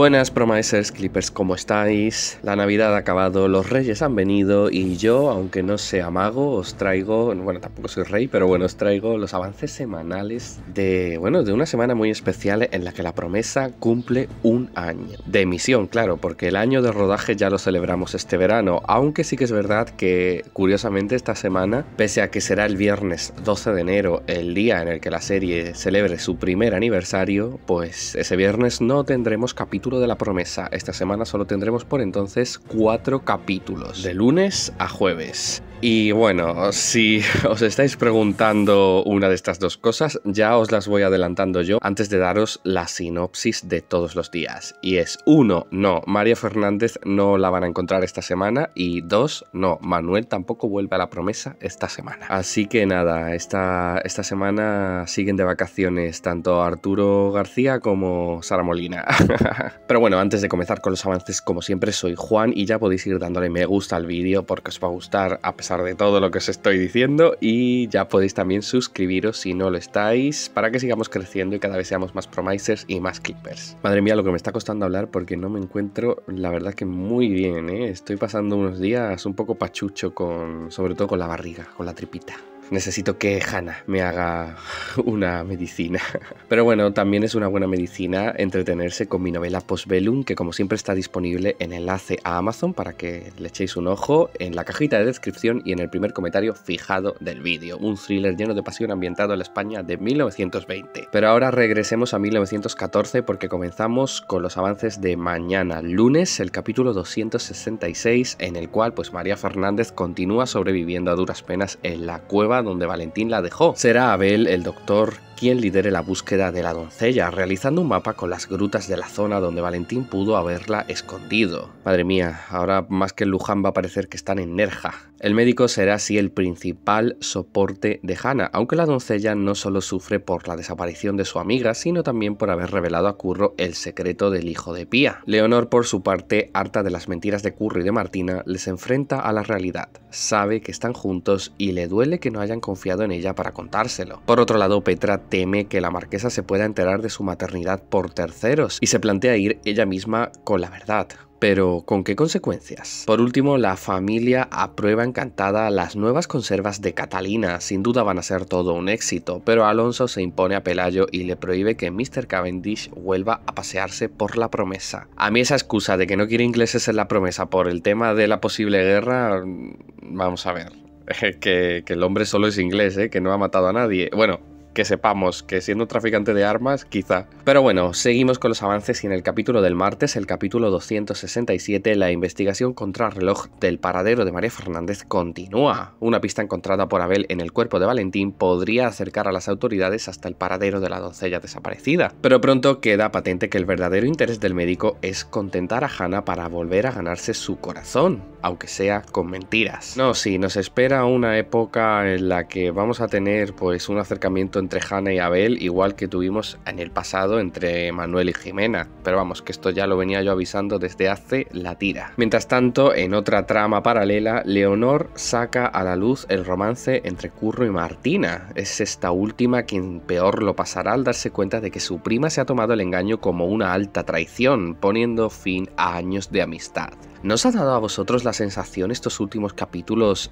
Buenas Promisers Clippers, ¿cómo estáis? La Navidad ha acabado, los reyes han venido y yo, aunque no sea mago, os traigo, bueno, tampoco soy rey, pero bueno, os traigo los avances semanales de, bueno, de una semana muy especial en la que la promesa cumple un año. De emisión, claro, porque el año de rodaje ya lo celebramos este verano, aunque sí que es verdad que, curiosamente, esta semana, pese a que será el viernes 12 de enero, el día en el que la serie celebre su primer aniversario, pues ese viernes no tendremos capítulo de la promesa. Esta semana solo tendremos por entonces cuatro capítulos, de lunes a jueves. Y bueno, si os estáis preguntando una de estas dos cosas, ya os las voy adelantando yo antes de daros la sinopsis de todos los días. Y es, uno, no, María Fernández no la van a encontrar esta semana. Y dos, no, Manuel tampoco vuelve a la promesa esta semana. Así que nada, esta, esta semana siguen de vacaciones tanto Arturo García como Sara Molina. Pero bueno, antes de comenzar con los avances, como siempre, soy Juan y ya podéis ir dándole me gusta al vídeo porque os va a gustar a pesar de todo lo que os estoy diciendo y ya podéis también suscribiros si no lo estáis para que sigamos creciendo y cada vez seamos más promisers y más clippers. Madre mía, lo que me está costando hablar porque no me encuentro la verdad que muy bien, ¿eh? estoy pasando unos días un poco pachucho con sobre todo con la barriga, con la tripita necesito que Hannah me haga una medicina. Pero bueno, también es una buena medicina entretenerse con mi novela Postbellum, que como siempre está disponible en enlace a Amazon para que le echéis un ojo en la cajita de descripción y en el primer comentario fijado del vídeo. Un thriller lleno de pasión ambientado en la España de 1920. Pero ahora regresemos a 1914 porque comenzamos con los avances de mañana, lunes, el capítulo 266, en el cual pues María Fernández continúa sobreviviendo a duras penas en la cueva donde Valentín la dejó. Será Abel el doctor quien lidere la búsqueda de la doncella, realizando un mapa con las grutas de la zona donde Valentín pudo haberla escondido. Madre mía, ahora más que en Luján va a parecer que están en Nerja. El médico será así el principal soporte de Hannah, aunque la doncella no solo sufre por la desaparición de su amiga, sino también por haber revelado a Curro el secreto del hijo de Pía. Leonor, por su parte, harta de las mentiras de Curro y de Martina, les enfrenta a la realidad. Sabe que están juntos y le duele que no hayan confiado en ella para contárselo. Por otro lado, Petra teme que la marquesa se pueda enterar de su maternidad por terceros y se plantea ir ella misma con la verdad. Pero, ¿con qué consecuencias? Por último, la familia aprueba encantada las nuevas conservas de Catalina. Sin duda van a ser todo un éxito, pero Alonso se impone a Pelayo y le prohíbe que Mr. Cavendish vuelva a pasearse por la promesa. A mí esa excusa de que no quiere ingleses en la promesa por el tema de la posible guerra... Mm, vamos a ver. Que, el hombre solo es inglés, ¿eh? que no ha matado a nadie. Bueno, que sepamos que siendo un traficante de armas, quizá. Pero bueno, seguimos con los avances y en el capítulo del martes, el capítulo 267, la investigación contra reloj del paradero de María Fernández continúa. Una pista encontrada por Abel en el cuerpo de Valentín podría acercar a las autoridades hasta el paradero de la doncella desaparecida. Pero pronto queda patente que el verdadero interés del médico es contentar a Hannah para volver a ganarse su corazón, aunque sea con mentiras. No, sí, nos espera una época en la que vamos a tener pues un acercamiento entre Hannah y Abel, igual que tuvimos en el pasado entre Manuel y Jimena. Pero vamos, que esto ya lo venía yo avisando desde hace la tira. Mientras tanto, en otra trama paralela, Leonor saca a la luz el romance entre Curro y Martina. Es esta última quien peor lo pasará al darse cuenta de que su prima se ha tomado el engaño como una alta traición, poniendo fin a años de amistad. ¿No os ha dado a vosotros la sensación estos últimos capítulos,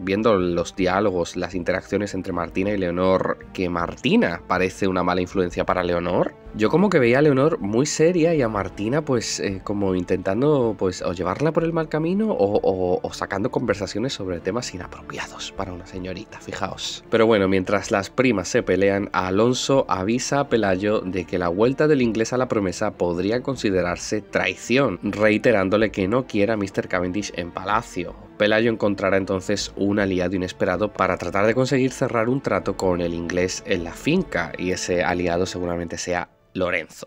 viendo los diálogos, las interacciones entre Martina y Leonor, que Martina parece una mala influencia para Leonor? Yo como que veía a Leonor muy seria y a Martina pues eh, como intentando pues o llevarla por el mal camino o, o, sacando conversaciones sobre temas inapropiados para una señorita, fijaos. Pero bueno, mientras las primas se pelean, Alonso avisa a Pelayo de que la vuelta del inglés a la promesa podría considerarse traición, reiterándole que no quiera a Mr. Cavendish en palacio, Pelayo encontrará entonces un aliado inesperado para tratar de conseguir cerrar un trato con el inglés en la finca, y ese aliado seguramente sea Lorenzo.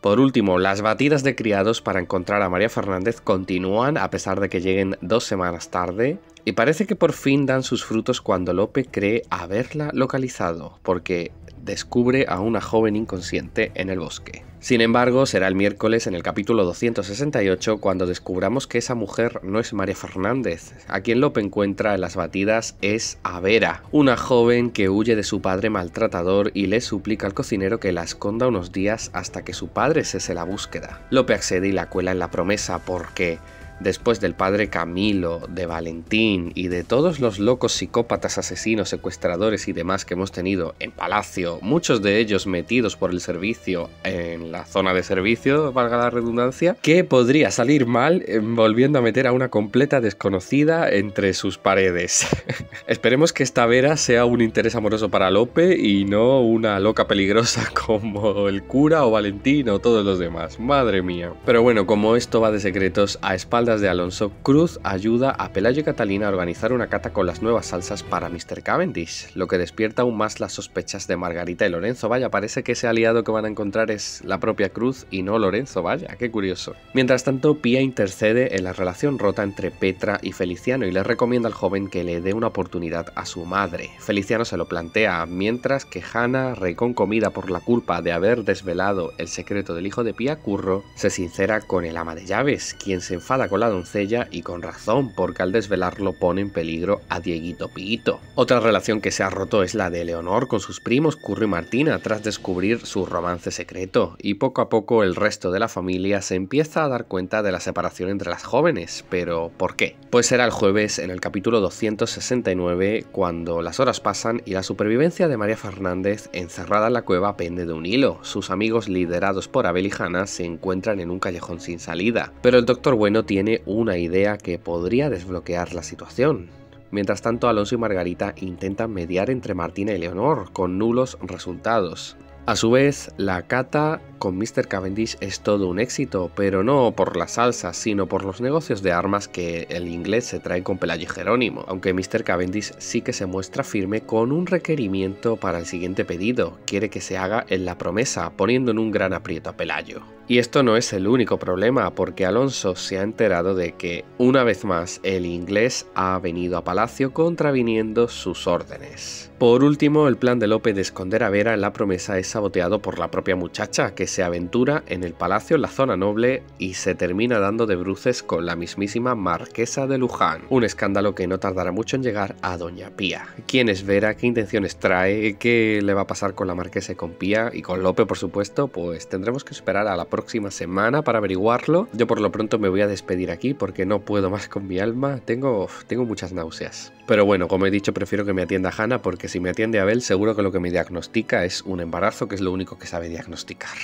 Por último, las batidas de criados para encontrar a María Fernández continúan a pesar de que lleguen dos semanas tarde y parece que por fin dan sus frutos cuando Lope cree haberla localizado, porque descubre a una joven inconsciente en el bosque. Sin embargo, será el miércoles en el capítulo 268 cuando descubramos que esa mujer no es María Fernández. A quien Lope encuentra en las batidas es Avera, una joven que huye de su padre maltratador y le suplica al cocinero que la esconda unos días hasta que su padre cese la búsqueda. Lope accede y la cuela en la promesa porque después del padre Camilo, de Valentín y de todos los locos psicópatas, asesinos, secuestradores y demás que hemos tenido en Palacio, muchos de ellos metidos por el servicio en la zona de servicio, valga la redundancia, que podría salir mal eh, volviendo a meter a una completa desconocida entre sus paredes? Esperemos que esta Vera sea un interés amoroso para Lope y no una loca peligrosa como el cura o Valentín o todos los demás. Madre mía. Pero bueno, como esto va de secretos a espaldas, de Alonso Cruz ayuda a Pelayo y Catalina a organizar una cata con las nuevas salsas para Mr. Cavendish, lo que despierta aún más las sospechas de Margarita y Lorenzo. Vaya, parece que ese aliado que van a encontrar es la propia Cruz y no Lorenzo, vaya, qué curioso. Mientras tanto, Pía intercede en la relación rota entre Petra y Feliciano y le recomienda al joven que le dé una oportunidad a su madre. Feliciano se lo plantea, mientras que Hannah, reconcomida por la culpa de haber desvelado el secreto del hijo de Pía, Curro, se sincera con el ama de llaves, quien se enfada con la doncella y con razón, porque al desvelarlo pone en peligro a Dieguito Piguito. Otra relación que se ha roto es la de Leonor con sus primos Curro y Martina tras descubrir su romance secreto, y poco a poco el resto de la familia se empieza a dar cuenta de la separación entre las jóvenes, pero ¿por qué? Pues será el jueves en el capítulo 269 cuando las horas pasan y la supervivencia de María Fernández encerrada en la cueva pende de un hilo. Sus amigos liderados por Abel y Hannah se encuentran en un callejón sin salida, pero el doctor Bueno tiene una idea que podría desbloquear la situación. Mientras tanto, Alonso y Margarita intentan mediar entre Martina y Leonor, con nulos resultados. A su vez, la Cata con Mr. Cavendish es todo un éxito, pero no por la salsa, sino por los negocios de armas que el inglés se trae con Pelayo Jerónimo, aunque Mr. Cavendish sí que se muestra firme con un requerimiento para el siguiente pedido, quiere que se haga en la promesa, poniendo en un gran aprieto a Pelayo. Y esto no es el único problema, porque Alonso se ha enterado de que, una vez más, el inglés ha venido a Palacio contraviniendo sus órdenes. Por último, el plan de Lope de esconder a Vera en la promesa es saboteado por la propia muchacha, que se aventura en el palacio en la zona noble y se termina dando de bruces con la mismísima marquesa de Luján. Un escándalo que no tardará mucho en llegar a Doña Pía. ¿Quién es Vera? ¿Qué intenciones trae? ¿Qué le va a pasar con la marquesa y con Pía? Y con Lope, por supuesto, pues tendremos que esperar a la próxima semana para averiguarlo. Yo por lo pronto me voy a despedir aquí porque no puedo más con mi alma. Tengo, tengo muchas náuseas. Pero bueno, como he dicho, prefiero que me atienda Hannah porque si me atiende Abel, seguro que lo que me diagnostica es un embarazo, que es lo único que sabe diagnosticar.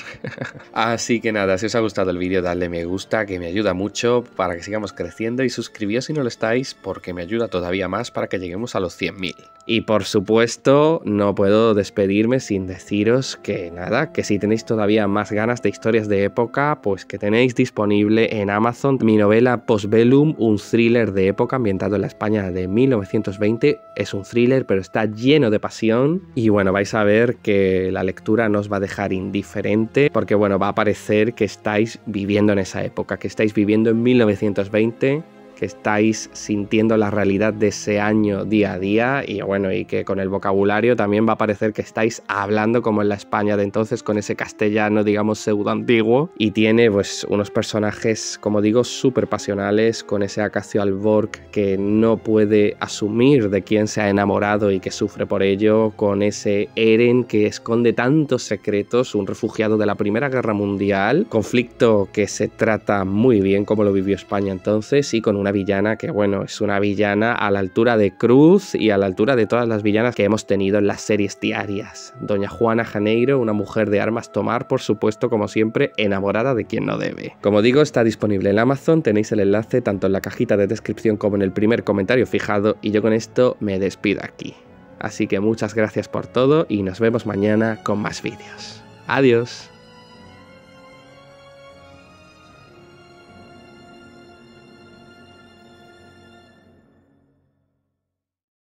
Así que nada, si os ha gustado el vídeo, dadle me gusta, que me ayuda mucho para que sigamos creciendo y suscribíos si no lo estáis, porque me ayuda todavía más para que lleguemos a los 100.000. Y por supuesto, no puedo despedirme sin deciros que nada, que si tenéis todavía más ganas de historias de época, pues que tenéis disponible en Amazon mi novela Postbellum, un thriller de época ambientado en la España de 1920. Es un thriller, pero está lleno de pasión. Y bueno, vais a ver que la lectura no os va a dejar indiferente, porque bueno, va a parecer que estáis viviendo en esa época, que estáis viviendo en 1920 que estáis sintiendo la realidad de ese año día a día y bueno, y que con el vocabulario también va a parecer que estáis hablando como en la España de entonces con ese castellano, digamos, pseudo antiguo y tiene pues unos personajes, como digo, súper pasionales con ese Acacio Alborg que no puede asumir de quién se ha enamorado y que sufre por ello, con ese Eren que esconde tantos secretos, un refugiado de la Primera Guerra Mundial, conflicto que se trata muy bien como lo vivió España entonces y con una villana que, bueno, es una villana a la altura de Cruz y a la altura de todas las villanas que hemos tenido en las series diarias. Doña Juana Janeiro, una mujer de armas tomar, por supuesto, como siempre, enamorada de quien no debe. Como digo, está disponible en Amazon, tenéis el enlace tanto en la cajita de descripción como en el primer comentario fijado y yo con esto me despido aquí. Así que muchas gracias por todo y nos vemos mañana con más vídeos. Adiós.